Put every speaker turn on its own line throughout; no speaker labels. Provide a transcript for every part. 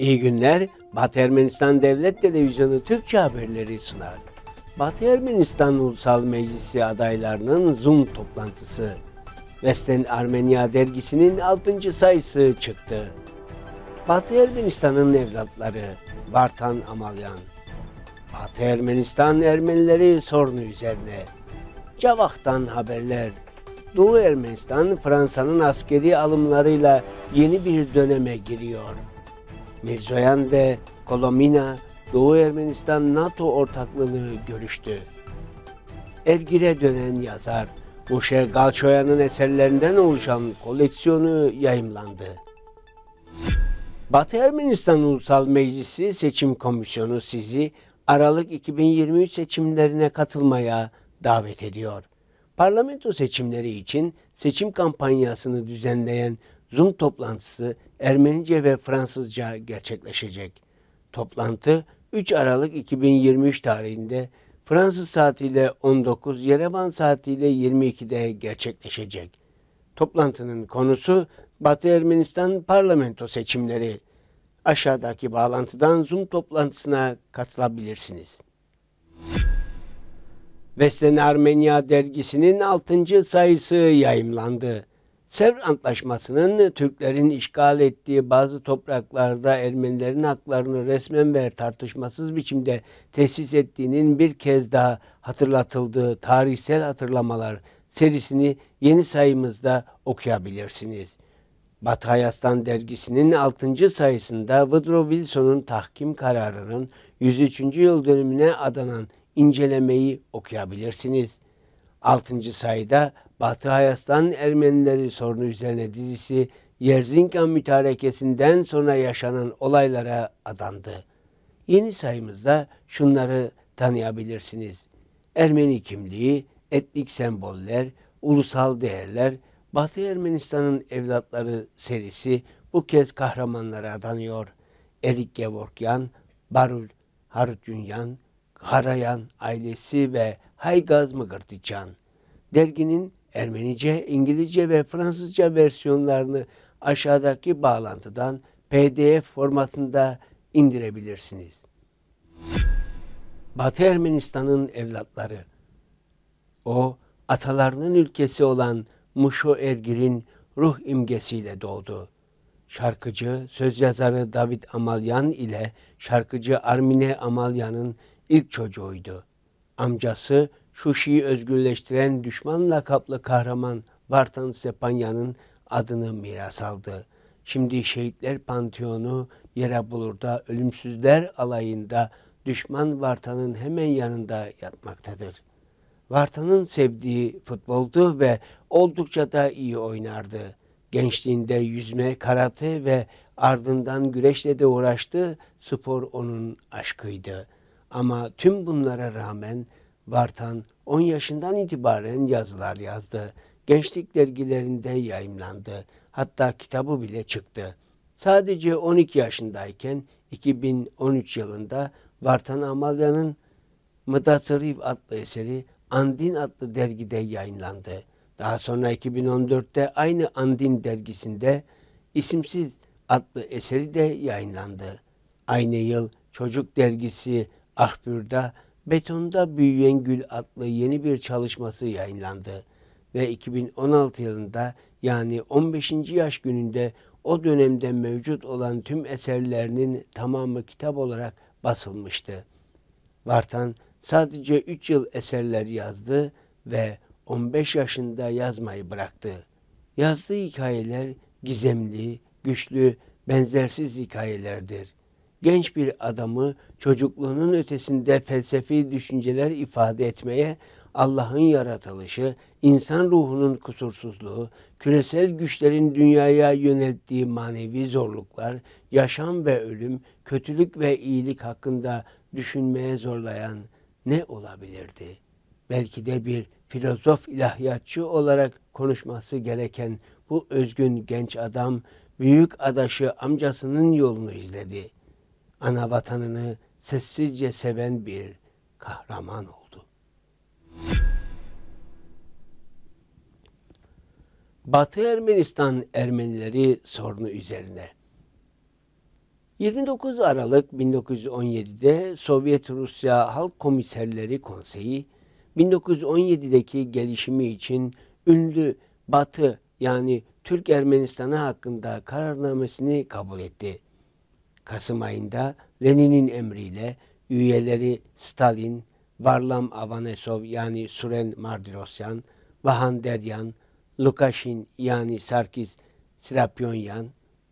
İyi günler. Batı Ermenistan Devlet Televizyonu Türkçe haberleri sunar. Batı Ermenistan Ulusal Meclisi adaylarının Zoom toplantısı. Vesten Armenya dergisinin 6. sayısı çıktı. Batı Ermenistan'ın evlatları Vartan Amalyan. Batı Ermenistan Ermenileri sorunu üzerine. Cavak'tan haberler. Doğu Ermenistan Fransa'nın askeri alımlarıyla yeni bir döneme giriyor. Mirzoyan ve Kolomina Doğu Ermenistan NATO ortaklığını görüştü. Ergire dönen yazar Muşe Galçoyan'ın eserlerinden oluşan koleksiyonu yayımlandı. Batı Ermenistan Ulusal Meclisi Seçim Komisyonu sizi Aralık 2023 seçimlerine katılmaya davet ediyor. Parlamento seçimleri için seçim kampanyasını düzenleyen Zoom toplantısı Ermenice ve Fransızca gerçekleşecek. Toplantı 3 Aralık 2023 tarihinde Fransız saatiyle 19, Yerevan saatiyle 22'de gerçekleşecek. Toplantının konusu Batı Ermenistan parlamento seçimleri. Aşağıdaki bağlantıdan Zoom toplantısına katılabilirsiniz. Vesten Armenya dergisinin 6. sayısı yayımlandı. Sevr Antlaşması'nın Türklerin işgal ettiği bazı topraklarda Ermenilerin haklarını resmen ve tartışmasız biçimde tesis ettiğinin bir kez daha hatırlatıldığı tarihsel hatırlamalar serisini yeni sayımızda okuyabilirsiniz. Batı Hayastan dergisinin 6. sayısında Woodrow Wilson'un tahkim kararının 103. yıl dönümüne adanan incelemeyi okuyabilirsiniz. 6. sayıda Batı Hayas'tan Ermenileri sorunu üzerine dizisi Yerzinkan mütarekesinden sonra yaşanan olaylara adandı. Yeni sayımızda şunları tanıyabilirsiniz. Ermeni kimliği, etnik semboller, ulusal değerler, Batı Ermenistan'ın evlatları serisi bu kez kahramanlara adanıyor. Erik Gevorkyan, Barul Harutyunyan, Karayan ailesi ve Haygaz Mıgırtıçan. Derginin Ermenice, İngilizce ve Fransızca versiyonlarını aşağıdaki bağlantıdan PDF formatında indirebilirsiniz. Batı Ermenistan'ın evlatları. O, atalarının ülkesi olan Muşo Ergir'in ruh imgesiyle doğdu. Şarkıcı, söz yazarı David Amalyan ile şarkıcı Armine Amalyan'ın ilk çocuğuydu. Amcası şu Şii özgürleştiren düşman lakaplı kahraman Vartan Sepanya'nın adını miras aldı. Şimdi Şehitler Panteonu da Ölümsüzler Alayı'nda düşman Vartan'ın hemen yanında yatmaktadır. Vartan'ın sevdiği futboldu ve oldukça da iyi oynardı. Gençliğinde yüzme, karate ve ardından güreşle de uğraştı. Spor onun aşkıydı. Ama tüm bunlara rağmen Vartan 10 yaşından itibaren yazılar yazdı. Gençlik dergilerinde yayınlandı. Hatta kitabı bile çıktı. Sadece 12 yaşındayken 2013 yılında Vartan Amalya'nın Mıdatsırif adlı eseri Andin adlı dergide yayınlandı. Daha sonra 2014'te aynı Andin dergisinde İsimsiz adlı eseri de yayınlandı. Aynı yıl Çocuk dergisi Ahbür'de Betonda Büyüyen Gül adlı yeni bir çalışması yayınlandı ve 2016 yılında yani 15. yaş gününde o dönemde mevcut olan tüm eserlerinin tamamı kitap olarak basılmıştı. Vartan sadece 3 yıl eserler yazdı ve 15 yaşında yazmayı bıraktı. Yazdığı hikayeler gizemli, güçlü, benzersiz hikayelerdir genç bir adamı çocukluğunun ötesinde felsefi düşünceler ifade etmeye Allah'ın yaratılışı, insan ruhunun kusursuzluğu, küresel güçlerin dünyaya yönelttiği manevi zorluklar, yaşam ve ölüm, kötülük ve iyilik hakkında düşünmeye zorlayan ne olabilirdi? Belki de bir filozof ilahiyatçı olarak konuşması gereken bu özgün genç adam büyük adaşı amcasının yolunu izledi.'' ana vatanını sessizce seven bir kahraman oldu. Batı Ermenistan Ermenileri sorunu üzerine 29 Aralık 1917'de Sovyet Rusya Halk Komiserleri Konseyi 1917'deki gelişimi için ünlü Batı yani Türk Ermenistan'ı hakkında kararnamesini kabul etti. Kasım ayında Lenin'in emriyle üyeleri Stalin, Varlam Avanesov yani Suren Mardirosyan, Vahan Deryan, Lukashin yani Sarkis Sirapyonyan,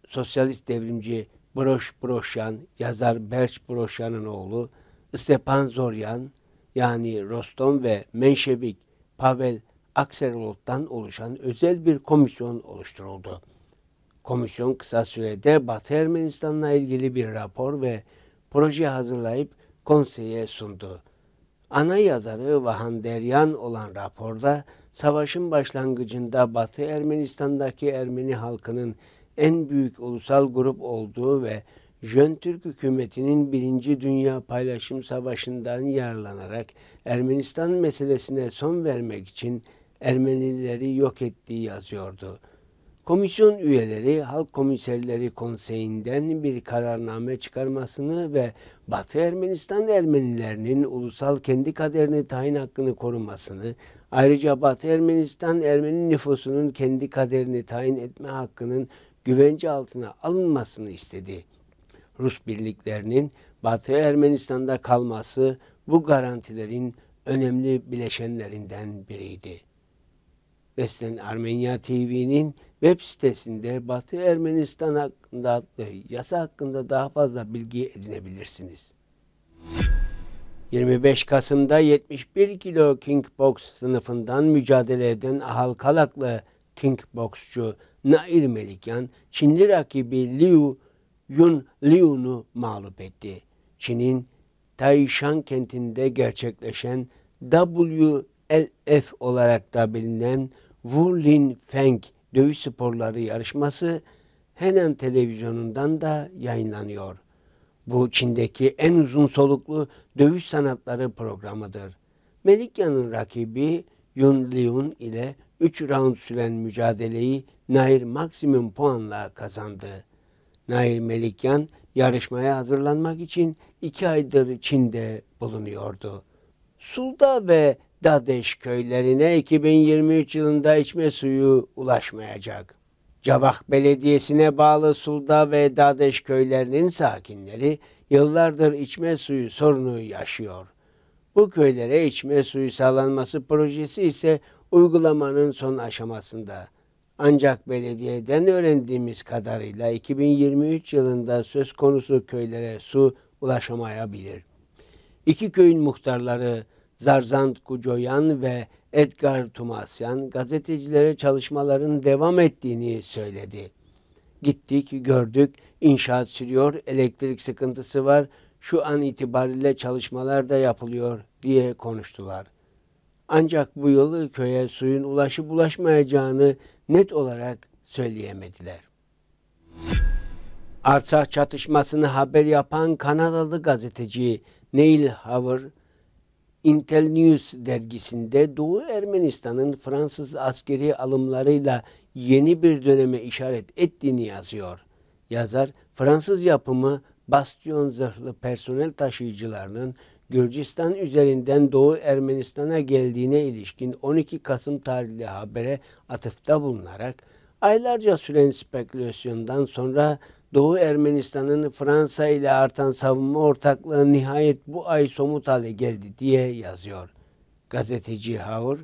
sosyalist devrimci Broş Broşyan, yazar Berç Broşyan'ın oğlu, Stepan Zoryan yani Rostom ve Menşevik Pavel Akserolot'tan oluşan özel bir komisyon oluşturuldu. Komisyon kısa sürede Batı Ermenistan'la ilgili bir rapor ve proje hazırlayıp konseye sundu. Ana yazarı Vahan Deryan olan raporda savaşın başlangıcında Batı Ermenistan'daki Ermeni halkının en büyük ulusal grup olduğu ve Jön Türk hükümetinin Birinci Dünya Paylaşım Savaşı'ndan yararlanarak Ermenistan meselesine son vermek için Ermenileri yok ettiği yazıyordu komisyon üyeleri Halk Komiserleri Konseyi'nden bir kararname çıkarmasını ve Batı Ermenistan Ermenilerinin ulusal kendi kaderini tayin hakkını korumasını, ayrıca Batı Ermenistan Ermeni nüfusunun kendi kaderini tayin etme hakkının güvence altına alınmasını istedi. Rus birliklerinin Batı Ermenistan'da kalması bu garantilerin önemli bileşenlerinden biriydi. Beslen Armenya TV'nin web sitesinde Batı Ermenistan hakkında e, yasa hakkında daha fazla bilgi edinebilirsiniz. 25 Kasım'da 71 kilo kickbox sınıfından mücadele eden Ahal Kalaklı kickboksçu Nail Melikyan, Çinli rakibi Liu Yun Liu'nu mağlup etti. Çin'in Taishan kentinde gerçekleşen WLF olarak da bilinen Wu Lin Feng dövüş sporları yarışması Henan televizyonundan da yayınlanıyor. Bu Çin'deki en uzun soluklu dövüş sanatları programıdır. Melikya'nın rakibi Yun Liun ile 3 round süren mücadeleyi Nair maksimum puanla kazandı. Nair Melikyan yarışmaya hazırlanmak için 2 aydır Çin'de bulunuyordu. Sulda ve DADEŞ köylerine 2023 yılında içme suyu ulaşmayacak. Cavak Belediyesi'ne bağlı Sulda ve DADEŞ köylerinin sakinleri yıllardır içme suyu sorunu yaşıyor. Bu köylere içme suyu sağlanması projesi ise uygulamanın son aşamasında. Ancak belediyeden öğrendiğimiz kadarıyla 2023 yılında söz konusu köylere su ulaşamayabilir. İki köyün muhtarları Zarzant Kucoyan ve Edgar Tumasyan gazetecilere çalışmaların devam ettiğini söyledi. Gittik, gördük, inşaat sürüyor, elektrik sıkıntısı var, şu an itibariyle çalışmalar da yapılıyor diye konuştular. Ancak bu yıl köye suyun ulaşıp ulaşmayacağını net olarak söyleyemediler. Artsakh çatışmasını haber yapan Kanadalı gazeteci Neil Hauer, Intel News dergisinde Doğu Ermenistan'ın Fransız askeri alımlarıyla yeni bir döneme işaret ettiğini yazıyor. Yazar Fransız yapımı bastion zırhlı personel taşıyıcılarının Gürcistan üzerinden Doğu Ermenistan'a geldiğine ilişkin 12 Kasım tarihli habere atıfta bulunarak aylarca süren spekülasyondan sonra Doğu Ermenistan'ın Fransa ile artan savunma ortaklığı nihayet bu ay somut hale geldi diye yazıyor gazeteci Haur.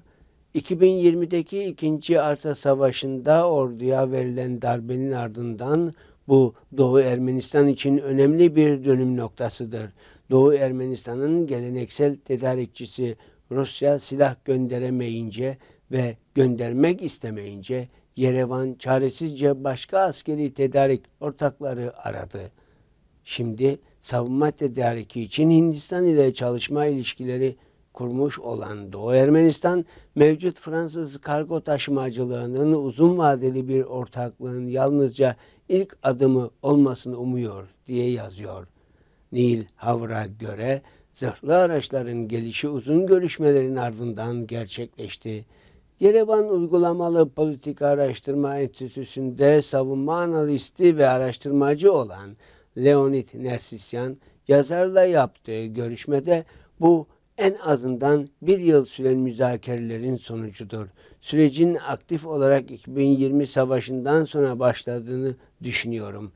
2020'deki ikinci Arsa Savaşı'nda orduya verilen darbenin ardından bu Doğu Ermenistan için önemli bir dönüm noktasıdır. Doğu Ermenistan'ın geleneksel tedarikçisi Rusya silah gönderemeyince ve göndermek istemeyince Yerevan çaresizce başka askeri tedarik ortakları aradı. Şimdi savunma tedariki için Hindistan ile çalışma ilişkileri kurmuş olan Doğu Ermenistan, mevcut Fransız kargo taşımacılığının uzun vadeli bir ortaklığın yalnızca ilk adımı olmasını umuyor diye yazıyor. Neil Havra göre zırhlı araçların gelişi uzun görüşmelerin ardından gerçekleşti. Yerevan Uygulamalı Politik Araştırma Enstitüsü'nde savunma analisti ve araştırmacı olan Leonid Nersisyan yazarla yaptığı görüşmede bu en azından bir yıl süren müzakerelerin sonucudur. Sürecin aktif olarak 2020 savaşından sonra başladığını düşünüyorum.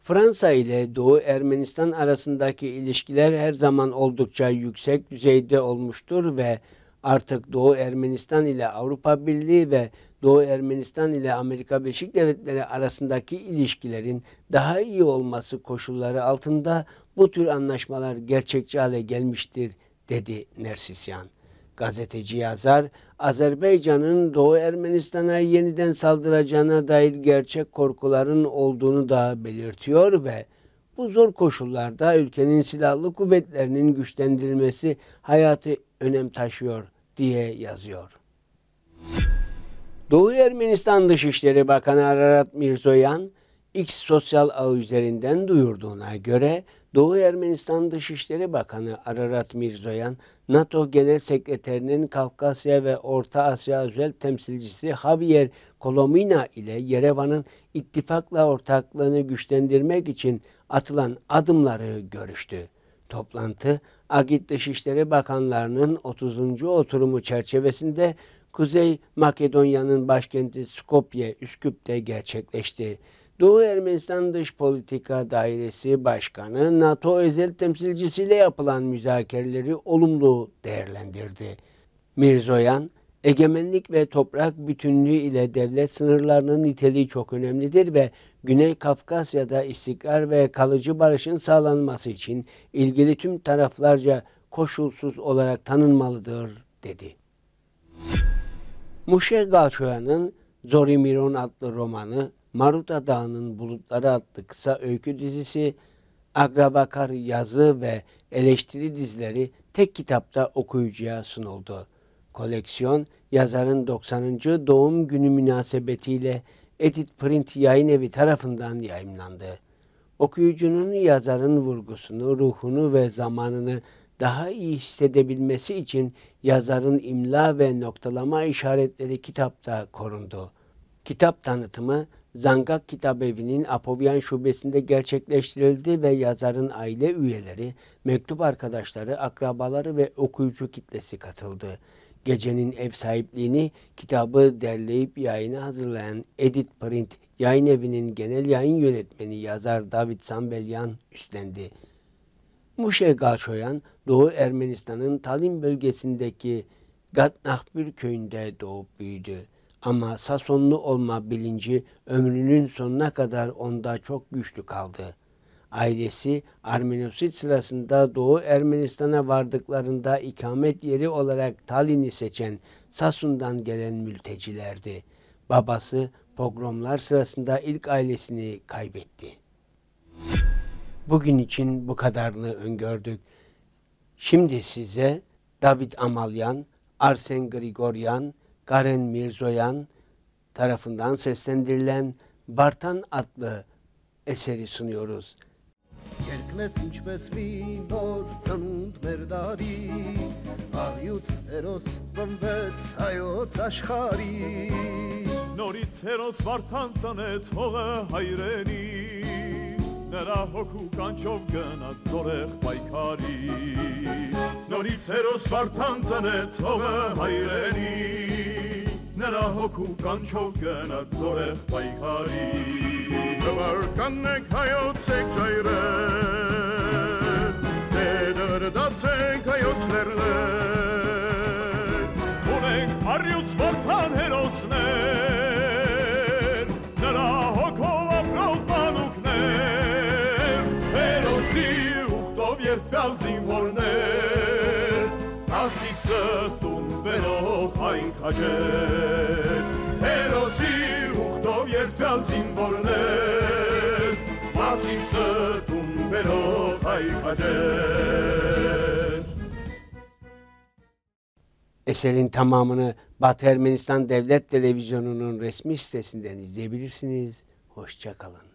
Fransa ile Doğu Ermenistan arasındaki ilişkiler her zaman oldukça yüksek düzeyde olmuştur ve artık Doğu Ermenistan ile Avrupa Birliği ve Doğu Ermenistan ile Amerika Birleşik Devletleri arasındaki ilişkilerin daha iyi olması koşulları altında bu tür anlaşmalar gerçekçi hale gelmiştir dedi Nersisyan. Gazeteci yazar Azerbaycan'ın Doğu Ermenistan'a yeniden saldıracağına dair gerçek korkuların olduğunu da belirtiyor ve bu zor koşullarda ülkenin silahlı kuvvetlerinin güçlendirilmesi hayatı önem taşıyor diye yazıyor. Doğu Ermenistan Dışişleri Bakanı Ararat Mirzoyan, X sosyal ağ üzerinden duyurduğuna göre Doğu Ermenistan Dışişleri Bakanı Ararat Mirzoyan, NATO Genel Sekreterinin Kafkasya ve Orta Asya Özel Temsilcisi Javier Kolomina ile Yerevan'ın ittifakla ortaklığını güçlendirmek için atılan adımları görüştü. Toplantı, Agit Dışişleri Bakanlarının 30. oturumu çerçevesinde Kuzey Makedonya'nın başkenti Skopje, Üsküp'te gerçekleşti. Doğu Ermenistan Dış Politika Dairesi Başkanı NATO özel temsilcisiyle yapılan müzakereleri olumlu değerlendirdi. Mirzoyan, egemenlik ve toprak bütünlüğü ile devlet sınırlarının niteliği çok önemlidir ve Güney Kafkasya'da istikrar ve kalıcı barışın sağlanması için ilgili tüm taraflarca koşulsuz olarak tanınmalıdır dedi. Muşe Galçoya'nın Zorimiron adlı romanı, Maruta Dağı'nın Bulutları adlı kısa öykü dizisi, Agrabakar yazı ve eleştiri dizileri tek kitapta okuyucuya sunuldu. Koleksiyon yazarın 90. doğum günü münasebetiyle Edit Print Yayın Evi tarafından yayımlandı. Okuyucunun yazarın vurgusunu, ruhunu ve zamanını daha iyi hissedebilmesi için yazarın imla ve noktalama işaretleri kitapta korundu. Kitap tanıtımı Zangak Kitap Evinin Apovyan şubesinde gerçekleştirildi ve yazarın aile üyeleri, mektup arkadaşları, akrabaları ve okuyucu kitlesi katıldı. Gecenin ev sahipliğini kitabı derleyip yayına hazırlayan Edit Print yayın evinin genel yayın yönetmeni yazar David Sambelyan üstlendi. Muşe Galşoyan, Doğu Ermenistan'ın Talim bölgesindeki Gatnahbür köyünde doğup büyüdü. Ama Sasonlu olma bilinci ömrünün sonuna kadar onda çok güçlü kaldı ailesi Armenosit sırasında Doğu Ermenistan'a vardıklarında ikamet yeri olarak Tallinn'i seçen Sasun'dan gelen mültecilerdi. Babası pogromlar sırasında ilk ailesini kaybetti. Bugün için bu kadarını öngördük. Şimdi size David Amalyan, Arsen Grigoryan, Karen Mirzoyan tarafından seslendirilen Bartan adlı eseri sunuyoruz. մեկնեց ինչպես մի նոր ծնունդ մեր դարի աղյուց հերոս ծնվեց հայոց աշխարի նորից հերոս վարդան ծնեց հողը հայրենի նրա հոգու կանչով գնաց զորեղ պայքարի նորից հերոս վարդան ծնեց հողը հայրենի հոգու կանչով գնած զորեղ պայքարի Հվարկաննեք հայոցեք ճայրեր Դե դրդացեք հայոց լերլեր Ունենք արյուց ასისეთუმ ველოფაინ კაჯე ეროსი უხდოვ ერთგან ძიმბორნე ასისეთუმ ველოფაინ კაჯე Eserin tamamını Batı Ermenistan Devlet Televizyonu'nun resmi sitesinden izleyebilirsiniz. Hoşçakalın.